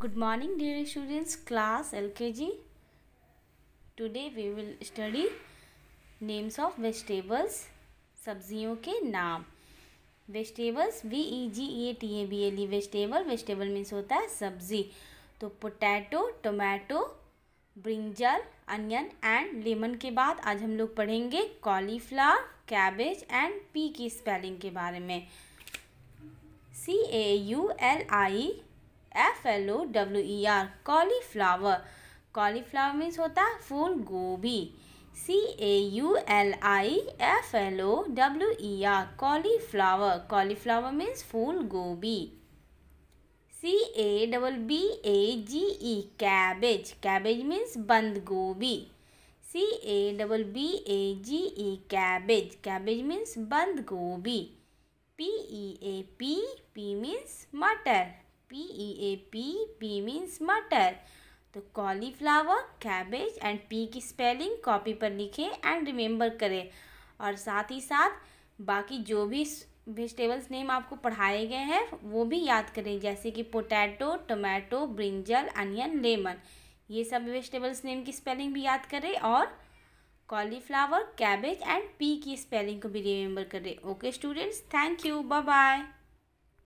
good morning dear students class L K G today we will study names of vegetables सब्जियों के नाम vegetables V E G A T A B L E vegetable vegetable means होता है सब्जी तो potato tomato brinjal onion and lemon के बाद आज हम लोग पढ़ेंगे कॉलीफ्लावर कैबेज एंड पी की स्पेलिंग के बारे में C A U L I F L O W E R cauliflower cauliflower means होता है फूल गोभी C A U L I F L O W E R cauliflower cauliflower means फूल गोभी C A double B A G E cabbage cabbage means बंद गोभी C A double B A G E cabbage cabbage means बंद गोभी P E A pea pea means मटर P E A pea pea means मटर तो cauliflower cabbage and pea की spelling copy पर लिखें एंड रिमेंबर करें और साथ ही साथ बाकी जो भी वेजिटेबल्स नेम आपको पढ़ाए गए हैं वो भी याद करें जैसे कि potato tomato brinjal onion lemon ये सब वेजिटेबल्स नेम की स्पेलिंग भी याद करें और कॉलीफ्लावर कैबेज एंड पी की स्पेलिंग को भी रिमेंबर करें okay students thank you bye bye